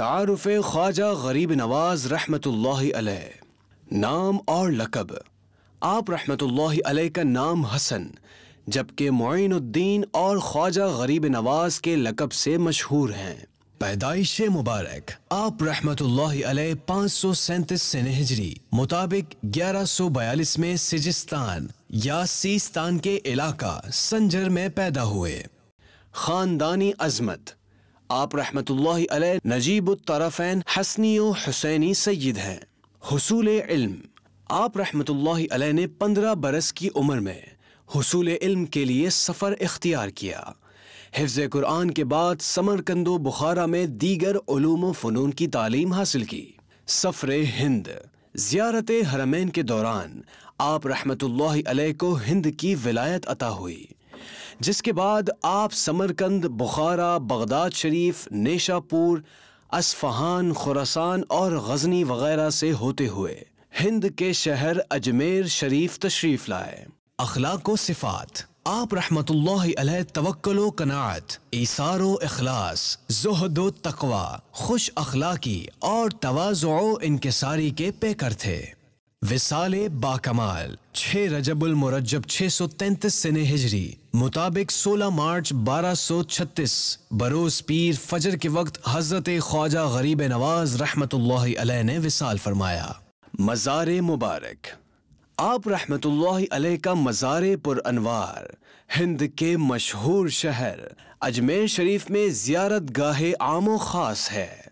تعارف خواجہ غریب نواز رحمت اللہ علیہ نام اور لقب آپ رحمت اللہ علیہ کا نام حسن جبکہ معین الدین اور خواجہ غریب نواز کے لقب سے مشہور ہیں پیدائش مبارک آپ رحمت اللہ علیہ پانچ سو سینتیس سے نہجری مطابق گیارہ سو بیالیس میں سجستان یا سیستان کے علاقہ سنجر میں پیدا ہوئے خاندانی عظمت آپ رحمت اللہ علیہ نجیب الطرفین حسنی و حسینی سید ہیں حصول علم آپ رحمت اللہ علیہ نے پندرہ برس کی عمر میں حصول علم کے لیے سفر اختیار کیا حفظ قرآن کے بعد سمرکند و بخارا میں دیگر علوم و فنون کی تعلیم حاصل کی سفر ہند زیارت حرمین کے دوران آپ رحمت اللہ علیہ کو ہند کی ولایت عطا ہوئی جس کے بعد آپ سمرکند بخارا بغداد شریف نیشا پور اصفہان خورسان اور غزنی وغیرہ سے ہوتے ہوئے ہند کے شہر اجمیر شریف تشریف لائے اخلاق و صفات آپ رحمت اللہ علیہ توکل و کناعت ایثار و اخلاص زہد و تقوی خوش اخلاقی اور و انکساری کے پیکر تھے وسال با کمال چھ رجب المرجب چھ سو تینتیس سن ہجری مطابق سولہ مارچ بارہ سو چھتیس بروز پیر فجر کے وقت حضرت خواجہ غریب نواز رحمت اللہ علیہ نے وسال فرمایا مزار مبارک آپ رحمت اللہ علیہ کا مزار پر انوار ہند کے مشہور شہر اجمیر شریف میں زیارت گاہ عام و خاص ہے